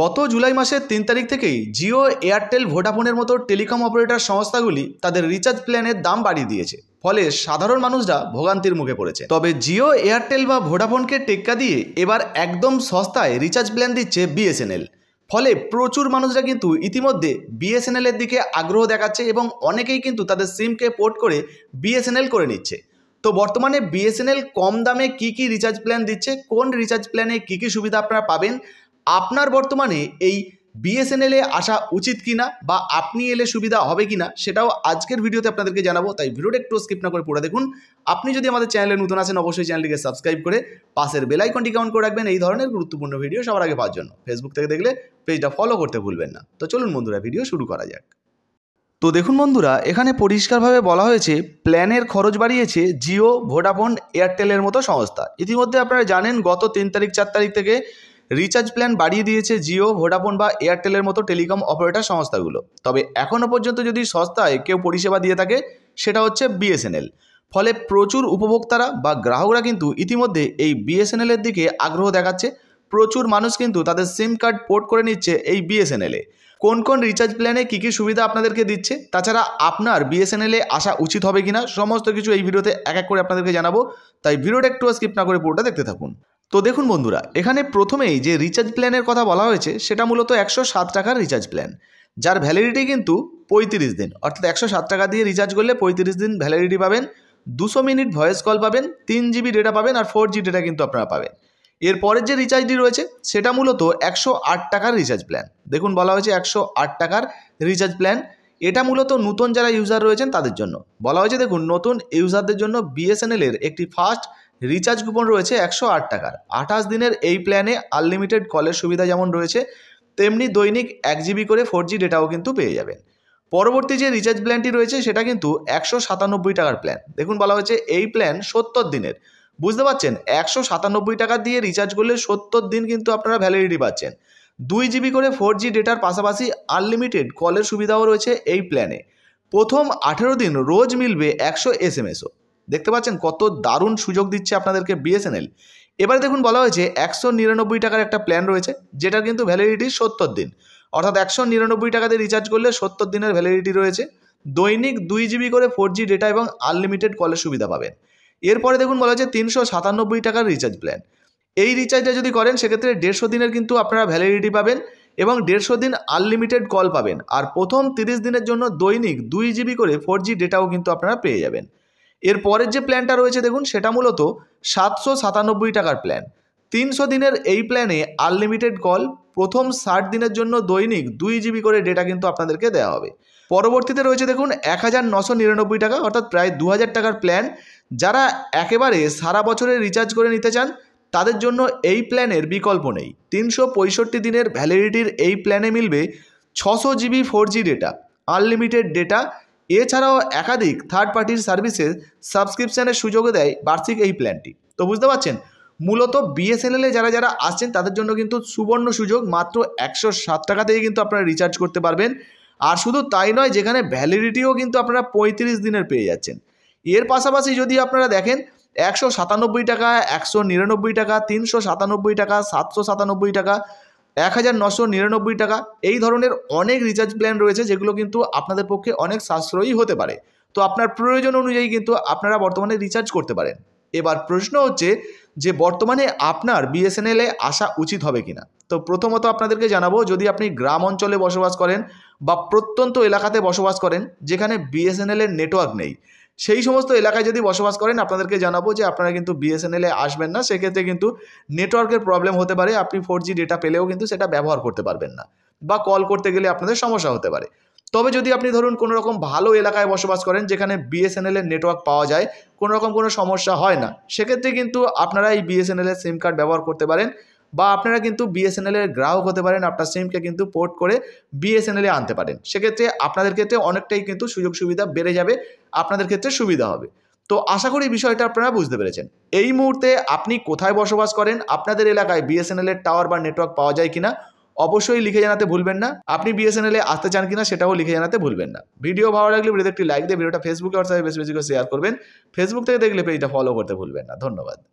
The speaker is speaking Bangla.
গত জুলাই মাসের তিন তারিখ থেকেই জিও এয়ারটেল ভোডাফোনের মতো টেলিকম অপারেটর সংস্থাগুলি তাদের রিচার্জ প্ল্যানের দাম বাড়িয়ে দিয়েছে ফলে সাধারণ মানুষরা ভোগান্তির মুখে পড়েছে তবে জিও এয়ারটেল বা ভোডাফোনকে টেক্কা দিয়ে এবার একদম সস্তায় রিচার্জ প্ল্যান দিচ্ছে বিএসএনএল ফলে প্রচুর মানুষরা কিন্তু ইতিমধ্যে বিএসএনএলের দিকে আগ্রহ দেখাচ্ছে এবং অনেকেই কিন্তু তাদের সিমকে পোর্ট করে বিএসএনএল করে নিচ্ছে তো বর্তমানে বিএসএনএল কম দামে কি কি রিচার্জ প্ল্যান দিচ্ছে কোন রিচার্জ প্ল্যানে কি কি সুবিধা আপনারা পাবেন আপনার বর্তমানে এই বিএসএনএলে আসা উচিত কিনা বা আপনি এলে সুবিধা হবে কিনা সেটাও আজকের ভিডিওতে আপনাদেরকে জানাবো তাই ভিডিওটা একটু স্কিপ না করে পড়ে দেখুন আপনি যদি আমাদের চ্যানেলে নতুন আসেন অবশ্যই চ্যানেলটিকে সাবস্ক্রাইব করে পাশের বেলাইকনটি কাউন্ট করে রাখবেন এই ধরনের গুরুত্বপূর্ণ ভিডিও সবার আগে পাওয়ার জন্য ফেসবুক থেকে দেখলে পেজটা ফলো করতে ভুলবেন না তো চলুন বন্ধুরা ভিডিও শুরু করা যাক তো দেখুন বন্ধুরা এখানে পরিষ্কারভাবে বলা হয়েছে প্ল্যানের খরচ বাড়িয়েছে জিও ভোডাফোন এয়ারটেলের মতো সংস্থা ইতিমধ্যে আপনারা জানেন গত তিন তারিখ চার তারিখ থেকে রিচার্জ প্ল্যান বাড়িয়ে দিয়েছে জিও ভোডাফোন বা এয়ারটেলের মতো টেলিকম অপারেটর সংস্থাগুলো তবে এখনও পর্যন্ত যদি সস্তায় কেউ পরিষেবা দিয়ে থাকে সেটা হচ্ছে বিএসএনএল ফলে প্রচুর উপভোক্তারা বা গ্রাহকরা কিন্তু ইতিমধ্যে এই বিএসএনএলের দিকে আগ্রহ দেখাচ্ছে প্রচুর মানুষ কিন্তু তাদের সিম কার্ড পোর্ট করে নিচ্ছে এই বিএসএনএলে কোন কোন রিচার্জ প্ল্যানে কী কী সুবিধা আপনাদেরকে দিচ্ছে তাছাড়া আপনার বিএসএনএলে আসা উচিত হবে কিনা সমস্ত কিছু এই ভিডিওতে এক এক করে আপনাদেরকে জানাবো তাই ভিডিওটা একটু স্কিপ না করে পুরোটা দেখতে থাকুন তো দেখুন বন্ধুরা এখানে প্রথমেই যে রিচার্জ প্ল্যানের কথা বলা হয়েছে সেটা মূলত একশো সাত টাকার রিচার্জ প্ল্যান যার ভ্যালিডিটি কিন্তু পঁয়ত্রিশ দিন অর্থাৎ একশো সাত টাকা দিয়ে রিচার্জ করলে পঁয়ত্রিশ দিন ভ্যালিডিটি পাবেন দুশো মিনিট ভয়েস কল পাবেন তিন জিবি ডেটা পাবেন আর ফোর জি ডেটা কিন্তু আপনারা পাবেন এরপরের যে রিচার্জটি রয়েছে সেটা মূলত একশো আট টাকার রিচার্জ প্ল্যান দেখুন বলা হয়েছে একশো আট টাকার রিচার্জ প্ল্যান এটা মূলত নতুন যারা ইউজার রয়েছেন তাদের জন্য বলা হয়েছে দেখুন নতুন ইউজারদের জন্য বিএসএনএলের একটি ফাস্ট রিচার্জ কুপন রয়েছে একশো আট টাকার আঠাশ দিনের এই প্ল্যানে আনলিমিটেড কলের সুবিধা যেমন রয়েছে তেমনি দৈনিক এক জিবি করে ফোর জি ডেটাও কিন্তু পেয়ে যাবেন পরবর্তী যে রিচার্জ প্ল্যানটি রয়েছে সেটা কিন্তু একশো সাতানব্বই টাকার প্ল্যান দেখুন বলা হয়েছে এই প্ল্যান সত্তর দিনের বুঝতে পারছেন একশো সাতানব্বই টাকা দিয়ে রিচার্জ করলে সত্তর দিন কিন্তু আপনারা ভ্যালিডিটি পাচ্ছেন দুই জিবি করে ফোর জি ডেটার পাশাপাশি আনলিমিটেড কলের সুবিধাও রয়েছে এই প্ল্যানে প্রথম আঠেরো দিন রোজ মিলবে একশো এস এম এসও দেখতে পাচ্ছেন কত দারুণ সুযোগ দিচ্ছে আপনাদেরকে বিএসএনএল এবারে দেখুন বলা হয়েছে একশো নিরানব্বই টাকার একটা প্ল্যান রয়েছে যেটার কিন্তু ভ্যালিডিটি সত্তর দিন অর্থাৎ একশো নিরানব্বই টাকাতে রিচার্জ করলে সত্তর দিনের ভ্যালিডিটি রয়েছে দৈনিক দুই জিবি করে ফোর জি ডেটা এবং আনলিমিটেড কলের সুবিধা পাবেন এরপরে দেখুন বলা হয়েছে তিনশো সাতানব্বই টাকার রিচার্জ প্ল্যান এই রিচার্জটা যদি করেন সেক্ষেত্রে দেড়শো দিনের কিন্তু আপনারা ভ্যালিডিটি পাবেন এবং দেড়শো দিন আনলিমিটেড কল পাবেন আর প্রথম তিরিশ দিনের জন্য দৈনিক দুই জিবি করে ফোর জি ডেটাও কিন্তু আপনারা পেয়ে যাবেন এর পরের যে প্ল্যানটা রয়েছে দেখুন সেটা মূলত সাতশো সাতানব্বই টাকার প্ল্যান তিনশো দিনের এই প্ল্যানে আনলিমিটেড কল প্রথম ষাট দিনের জন্য দৈনিক দুই জিবি করে ডেটা কিন্তু আপনাদেরকে দেওয়া হবে পরবর্তীতে রয়েছে দেখুন এক হাজার নশো নিরানব্বই টাকা অর্থাৎ প্রায় দু হাজার টাকার প্ল্যান যারা একেবারে সারা বছরে রিচার্জ করে নিতে চান তাদের জন্য এই প্ল্যানের বিকল্প নেই তিনশো পঁয়ষট্টি দিনের ভ্যালিডিটির এই প্ল্যানে মিলবে ছশো GB four G data unlimited data এছাড়াও একাধিক থার্ড পার্টির সার্ভিসেস সাবস্ক্রিপশানের সুযোগও দেয় বার্ষিক এই প্ল্যানটি তো বুঝতে পারছেন মূলত বিএসএনএলে যারা যারা আসছেন তাদের জন্য কিন্তু সুবর্ণ সুযোগ মাত্র একশো সাত টাকা থেকে কিন্তু আপনারা রিচার্জ করতে পারবেন আর শুধু তাই নয় যেখানে ভ্যালিডিটিও কিন্তু আপনারা পঁয়ত্রিশ দিনের পেয়ে যাচ্ছেন এর পাশাপাশি যদি আপনারা দেখেন একশো সাতানব্বই টাকা একশো নিরানব্বই টাকা তিনশো সাতানব্বই টাকা সাতশো সাতানব্বই টাকা এক হাজার নশো নিরানব্বই টাকা এই ধরনের অনেক রিচার্জ প্ল্যান রয়েছে যেগুলো কিন্তু আপনাদের পক্ষে অনেক সাশ্রয়ী হতে পারে তো আপনার প্রয়োজন অনুযায়ী কিন্তু আপনারা বর্তমানে রিচার্জ করতে পারেন এবার প্রশ্ন হচ্ছে যে বর্তমানে আপনার বিএসএনএলে আসা উচিত হবে কিনা তো প্রথমত আপনাদেরকে জানাবো যদি আপনি গ্রাম অঞ্চলে বসবাস করেন বা প্রত্যন্ত এলাকাতে বসবাস করেন যেখানে বিএসএনএলের নেটওয়ার্ক নেই সেই সমস্ত এলাকায় যদি বসবাস করেন আপনাদেরকে জানাবো যে আপনারা কিন্তু বিএসএনএলে আসবেন না সেক্ষেত্রে কিন্তু নেটওয়ার্কের প্রবলেম হতে পারে আপনি ফোর জি ডেটা পেলেও কিন্তু সেটা ব্যবহার করতে পারবেন না বা কল করতে গেলে আপনাদের সমস্যা হতে পারে তবে যদি আপনি ধরুন কোনো রকম ভালো এলাকায় বসবাস করেন যেখানে বিএসএনএলের নেটওয়ার্ক পাওয়া যায় কোনো রকম কোনো সমস্যা হয় না সেক্ষেত্রে কিন্তু আপনারা এই বিএসএনএলের সিম কার্ড ব্যবহার করতে পারেন বা আপনারা কিন্তু বিএসএনএলের গ্রাহক হতে পারেন আপনার সিমকে কিন্তু পোর্ট করে বিএসএনএলে আনতে পারেন সেক্ষেত্রে আপনাদের ক্ষেত্রে অনেকটাই কিন্তু সুযোগ সুবিধা বেড়ে যাবে আপনাদের ক্ষেত্রে সুবিধা হবে তো আশা করি বিষয়টা আপনারা বুঝতে পেরেছেন এই মুহূর্তে আপনি কোথায় বসবাস করেন আপনাদের এলাকায় বিএসএনএলের টাওয়ার বা নেটওয়ার্ক পাওয়া যায় কিনা অবশ্যই লিখে জানাতে ভুলবেন না আপনি বিএসএনএলে আসতে চান কিনা সেটাও লিখে জানাতে ভুলবেন না ভিডিও ভালো লাগলে ভিডিওতে একটি লাইক দিয়ে ভিডিওটা ফেসবুকে হোয়াটসঅ্যাপে বেশি বেশি করে শেয়ার করবেন ফেসবুক থেকে দেখলে পেজটা ফলো করতে ভুলবেন না ধন্যবাদ